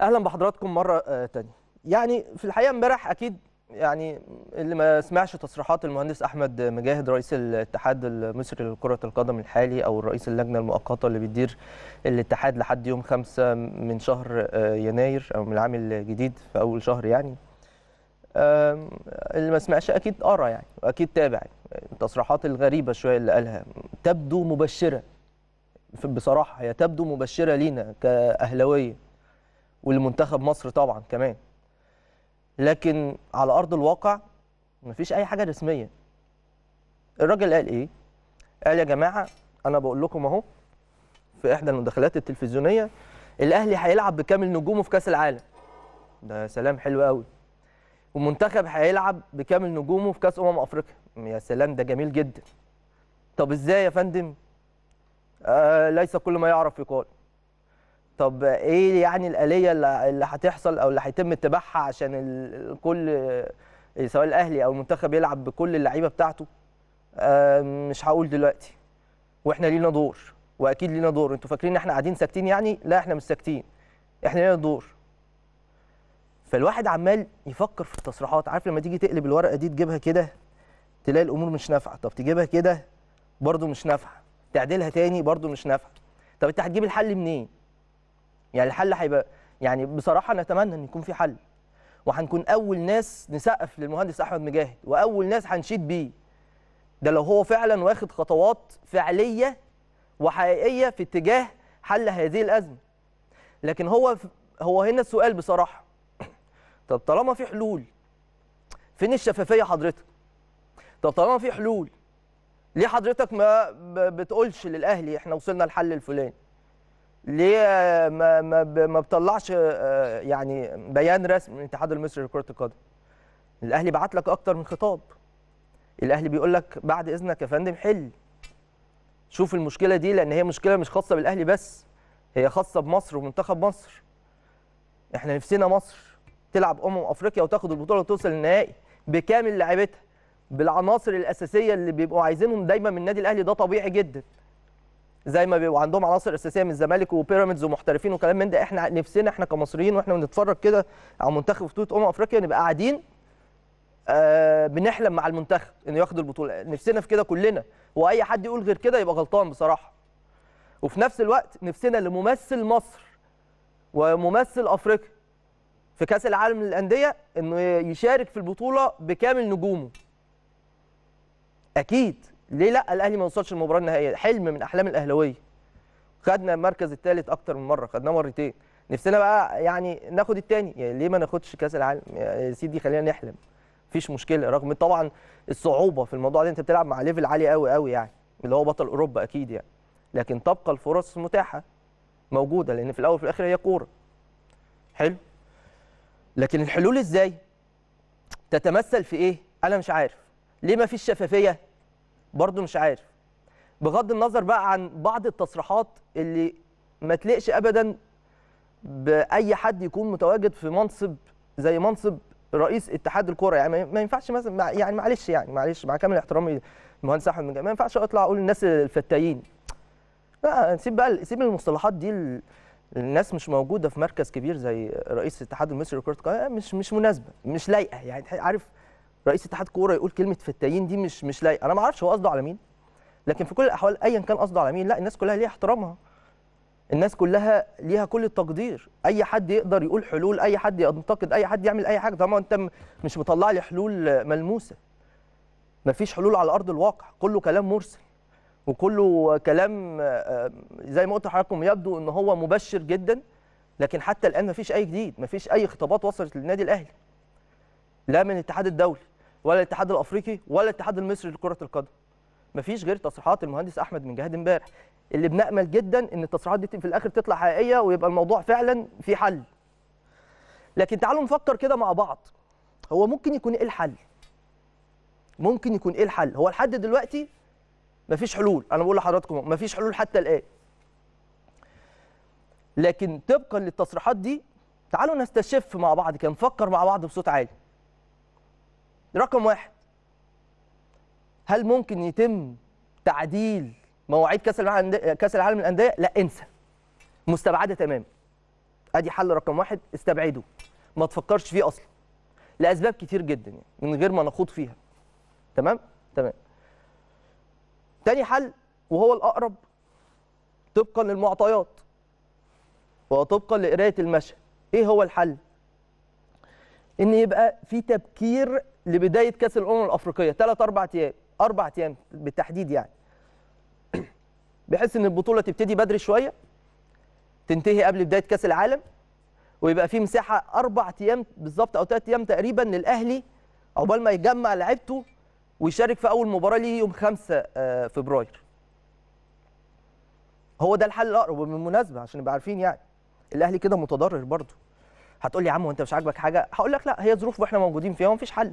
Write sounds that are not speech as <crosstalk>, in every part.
اهلا بحضراتكم مره آه، تانية يعني في الحقيقه امبارح اكيد يعني اللي ما سمعش تصريحات المهندس احمد مجاهد رئيس الاتحاد المصري لكره القدم الحالي او رئيس اللجنه المؤقته اللي بتدير الاتحاد لحد يوم خمسة من شهر آه، يناير او من العام الجديد في اول شهر يعني اللي ما سمعش اكيد قرا يعني واكيد تابع يعني التصريحات الغريبه شويه اللي قالها تبدو مبشره بصراحه هي تبدو مبشره لينا كاهلاويه ولمنتخب مصر طبعا كمان لكن على ارض الواقع مفيش اي حاجه رسميه الراجل قال ايه قال يا جماعه انا بقول لكم اهو في احدى المداخلات التلفزيونيه الاهلي هيلعب بكامل نجومه في كاس العالم ده سلام حلو قوي ومنتخب هيلعب بكامل نجومه في كاس امم افريقيا يا سلام ده جميل جدا طب ازاي يا فندم آه ليس كل ما يعرف يقال طب ايه يعني الاليه اللي هتحصل او اللي هيتم اتباعها عشان الكل سواء الاهلي او المنتخب يلعب بكل اللعيبه بتاعته مش هقول دلوقتي واحنا لينا دور واكيد لينا دور انتوا فاكرين احنا قاعدين ساكتين يعني لا احنا مش ساكتين احنا لينا دور فالواحد عمال يفكر في التصريحات عارف لما تيجي تقلب الورقه دي تجيبها كده تلاقي الامور مش نافعه طب تجيبها كده برده مش نافعه تعدلها تاني برده مش نافعه طب انت هتجيب الحل منين يعني الحل هيبقى يعني بصراحه نتمنى ان يكون في حل وهنكون اول ناس نسقف للمهندس احمد مجاهد واول ناس هنشيد بيه ده لو هو فعلا واخد خطوات فعليه وحقيقيه في اتجاه حل هذه الازمه لكن هو هو هنا السؤال بصراحه <clears throat> طب طالما في حلول فين الشفافيه حضرتك طب طالما في حلول ليه حضرتك ما بتقولش للاهلي احنا وصلنا لحل الفلاني ليه ما ما ما بطلعش آه، يعني بيان رسمي من الاتحاد المصري لكره القدم الاهلي بعت لك اكتر من خطاب الاهلي بيقول لك بعد اذنك يا فندم حل شوف المشكله دي لان هي مشكله مش خاصه بالاهلي بس هي خاصه بمصر ومنتخب مصر احنا نفسنا مصر تلعب امم افريقيا وتاخد البطوله وتوصل للنهائي بكامل لعيبتها بالعناصر الاساسيه اللي بيبقوا عايزينهم دايما من النادي الاهلي ده طبيعي جدا زي ما بيبقوا عندهم عناصر اساسيه من الزمالك وبيراميدز ومحترفين وكلام من ده احنا نفسنا احنا كمصريين واحنا بنتفرج كده على منتخب بطوله امم افريقيا نبقى قاعدين آه بنحلم مع المنتخب انه ياخد البطوله نفسنا في كده كلنا واي حد يقول غير كده يبقى غلطان بصراحه وفي نفس الوقت نفسنا لممثل مصر وممثل افريقيا في كاس العالم للانديه انه يشارك في البطوله بكامل نجومه اكيد ليه لا الاهلي ما وصلش المباراه النهائيه حلم من احلام الاهلاويه خدنا المركز الثالث اكتر من مره خدناه مرتين نفسنا بقى يعني ناخد الثاني يعني ليه ما ناخدش كاس العالم يعني يا سيدي خلينا نحلم مفيش مشكله رغم طبعا الصعوبه في الموضوع ده انت بتلعب مع ليفل عالي قوي قوي يعني اللي هو بطل اوروبا اكيد يعني لكن تبقى الفرص متاحه موجوده لان في الاول وفي الاخر هي كوره حلو لكن الحلول ازاي تتمثل في ايه انا مش عارف ليه ما فيش شفافيه برضه مش عارف بغض النظر بقى عن بعض التصريحات اللي ما تلقش ابدا باي حد يكون متواجد في منصب زي منصب رئيس اتحاد الكوره يعني ما ينفعش مثلا يعني معلش يعني معلش مع كامل احترامي المهندس احمد ما ينفعش اطلع اقول الناس الفتايين لا سيب بقى سيب المصطلحات دي الناس مش موجوده في مركز كبير زي رئيس الاتحاد المصري لكره القدم مش مش مناسبه مش لايقه يعني عارف رئيس اتحاد كوره يقول كلمه فتايين دي مش مش لايقه انا ما اعرفش هو قصده على مين لكن في كل الاحوال ايا كان قصده على مين لا الناس كلها ليها احترامها الناس كلها ليها كل التقدير اي حد يقدر يقول حلول اي حد ينتقد اي حد يعمل اي حاجه طالما انت مش مطلع لي حلول ملموسه مفيش حلول على ارض الواقع كله كلام مرسل وكله كلام آه، زي ما قلت لحضراتكم يبدو ان هو مبشر جدا لكن حتى الان مفيش اي جديد مفيش اي خطابات وصلت للنادي الاهلي لا من الاتحاد الدولي ولا الاتحاد الافريقي ولا الاتحاد المصري لكره القدم مفيش غير تصريحات المهندس احمد من جهاد امبارح اللي بنامل جدا ان التصريحات دي في الاخر تطلع حقيقيه ويبقى الموضوع فعلا في حل لكن تعالوا نفكر كده مع بعض هو ممكن يكون ايه الحل ممكن يكون ايه الحل هو لحد دلوقتي مفيش حلول انا بقول لحضراتكم مفيش حلول حتى الان لكن طبقا للتصريحات دي تعالوا نستشف مع بعض كده نفكر مع بعض بصوت عالي رقم واحد هل ممكن يتم تعديل مواعيد كاس العالم كاس العالم للانديه؟ لا انسى مستبعده تماما ادي حل رقم واحد استبعده ما تفكرش فيه اصلا لاسباب كتير جدا يعني من غير ما نخوض فيها تمام تمام تاني حل وهو الاقرب طبقا للمعطيات وطبقا لقرايه المشهد ايه هو الحل ان يبقى في تبكير لبدايه كاس الامم الافريقيه ثلاث اربع ايام اربع ايام بالتحديد يعني <clears throat> بحيث ان البطوله تبتدي بدري شويه تنتهي قبل بدايه كاس العالم ويبقى في مساحه اربع ايام بالظبط او ثلاث ايام تقريبا للاهلي عقبال ما يجمع لعيبته ويشارك في اول مباراه ليه يوم 5 آه، فبراير هو ده الحل الاقرب وبالمناسبه عشان نبقى عارفين يعني الاهلي كده متضرر برضه هتقول لي يا عم وانت مش عاجبك حاجه هقول لك لا هي ظروف واحنا موجودين فيها ومفيش حل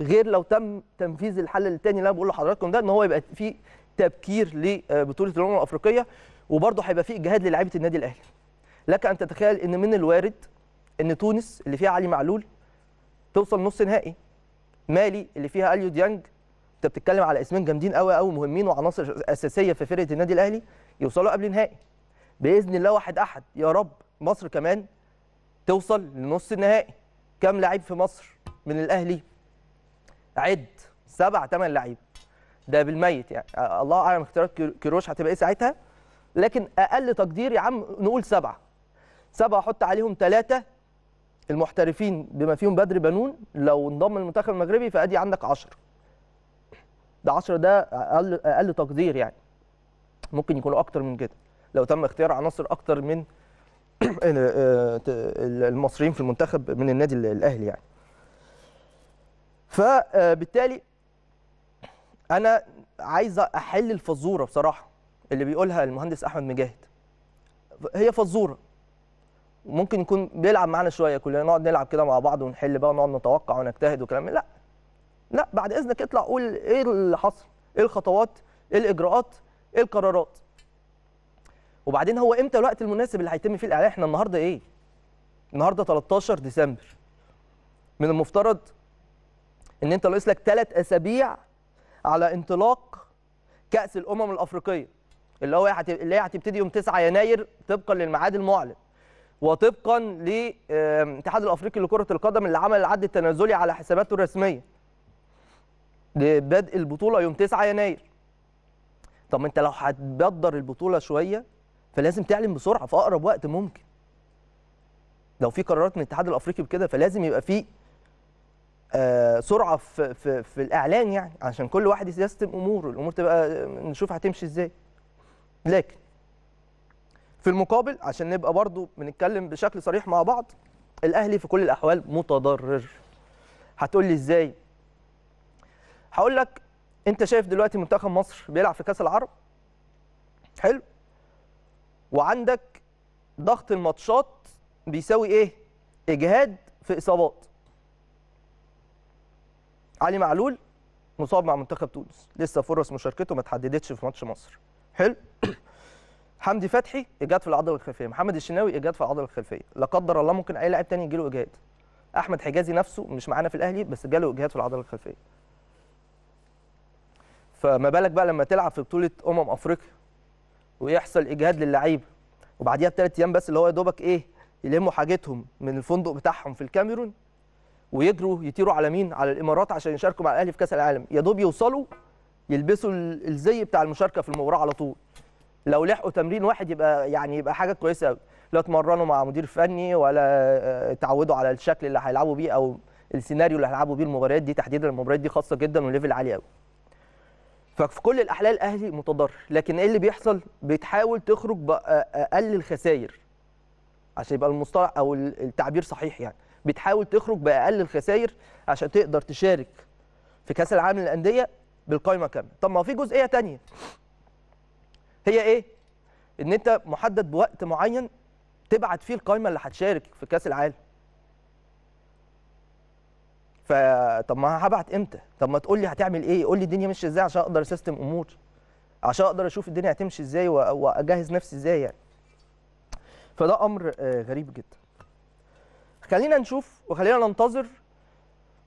غير لو تم تنفيذ الحل الثاني اللي انا بقول لحضراتكم ده ان هو يبقى في تبكير لبطوله آه، الامم الافريقيه وبرضه هيبقى في اجهاد للاعيبه النادي الاهلي. لك ان تتخيل ان من الوارد ان تونس اللي فيها علي معلول توصل نص نهائي. مالي اللي فيها اليو ديانج انت بتتكلم على اسمين جامدين قوي قوي مهمين وعناصر اساسيه في فرقه النادي الاهلي يوصلوا قبل نهائي. باذن الله واحد احد يا رب مصر كمان توصل لنص النهائي. كم لعيب في مصر من الاهلي عد سبع ثمان لعيب ده بالميت يعني الله اعلم اختيارات كيروش هتبقى ايه ساعتها لكن اقل تقدير يا عم نقول سبعه سبعه احط عليهم ثلاثه المحترفين بما فيهم بدر بنون لو انضم المنتخب المغربي فادي عندك 10 ده 10 ده اقل اقل تقدير يعني ممكن يكونوا اكتر من كده لو تم اختيار عناصر اكتر من <clears throat> آه، المصريين في المنتخب من النادي الاهلي يعني فبالتالي انا عايز احل الفزوره بصراحه اللي بيقولها المهندس احمد مجاهد هي فزوره ممكن يكون بيلعب معانا شويه كلنا نقعد نلعب كده مع بعض ونحل بقى ونقعد نتوقع ونجتهد وكلام لا لا بعد اذنك اطلع قول ايه اللي حصل ايه الخطوات ايه الاجراءات ايه القرارات وبعدين هو امتى الوقت المناسب اللي هيتم فيه الاعلان احنا النهارده ايه النهارده 13 ديسمبر من المفترض ان انت ناقص لك ثلاث اسابيع على انطلاق كاس الامم الافريقيه اللي هو اللي هي هتبتدي يوم 9 يناير طبقا للميعاد المعلن وطبقا للاتحاد آه، الافريقي لكره القدم اللي عمل العد التنازلي على حساباته الرسميه لبدء البطوله يوم 9 يناير طب انت لو هتبدر البطوله شويه فلازم تعلن بسرعه في اقرب وقت ممكن لو في قرارات من الاتحاد الافريقي بكده فلازم يبقى في آه، سرعه في, في, في الاعلان يعني عشان كل واحد يستم اموره الامور تبقى آه، نشوف هتمشي ازاي لكن في المقابل عشان نبقى برضو بنتكلم بشكل صريح مع بعض الاهلي في كل الاحوال متضرر هتقول لي ازاي هقول لك انت شايف دلوقتي منتخب مصر بيلعب في كاس العرب حلو وعندك ضغط الماتشات بيساوي ايه اجهاد في اصابات علي معلول مصاب مع منتخب تونس لسه فرص مشاركته ما تحددتش في ماتش مصر حلو <coughs> حمدي فتحي اجاد في العضله الخلفيه محمد الشناوي اجاد في العضله الخلفيه لا قدر الله ممكن اي لاعب تاني يجي له اجهاد احمد حجازي نفسه مش معانا في الاهلي بس جاله اجهاد في العضله الخلفيه فما بالك بقى لما تلعب في بطوله امم افريقيا ويحصل اجهاد للعيبه وبعديها بثلاث ايام بس اللي هو يا دوبك ايه يلموا حاجتهم من الفندق بتاعهم في الكاميرون ويجروا يطيروا على مين على الامارات عشان يشاركوا مع الاهلي في كاس العالم يا دوب يوصلوا يلبسوا الزي بتاع المشاركه في المباراه على طول لو لحقوا تمرين واحد يبقى يعني يبقى حاجه كويسه قوي لا اتمرنوا مع مدير فني ولا آه، اتعودوا على الشكل اللي هيلعبوا بيه او السيناريو اللي هيلعبوا بيه المباريات دي تحديدا المباريات دي خاصه جدا وليفل عالي قوي ففي كل الاحوال الاهلي متضرر لكن ايه اللي بيحصل بتحاول تخرج باقل آه، آه، الخسائر عشان يبقى المصطلح او التعبير صحيح يعني بتحاول تخرج باقل الخسائر عشان تقدر تشارك في كاس العالم للانديه بالقائمه كامله طب ما في جزئيه تانية هي ايه ان انت محدد بوقت معين تبعت فيه القائمه اللي هتشارك في كاس العالم فطب ما هبعت امتى طب ما تقول لي هتعمل ايه قول لي الدنيا ماشيه ازاي عشان اقدر اسيستم امور عشان اقدر اشوف الدنيا هتمشي ازاي واجهز نفسي ازاي يعني فده امر آه، غريب جدا خلينا نشوف وخلينا ننتظر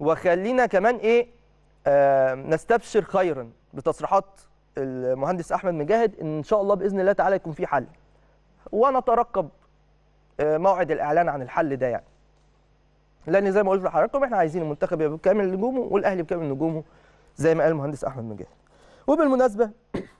وخلينا كمان ايه آه نستبشر خيرا بتصريحات المهندس احمد مجاهد ان شاء الله باذن الله تعالى يكون في حل ونترقب آه موعد الاعلان عن الحل ده يعني لان زي ما قلت لحضراتكم احنا عايزين المنتخب يبقى بكامل نجومه والاهلي بكامل نجومه زي ما قال المهندس احمد مجاهد وبالمناسبه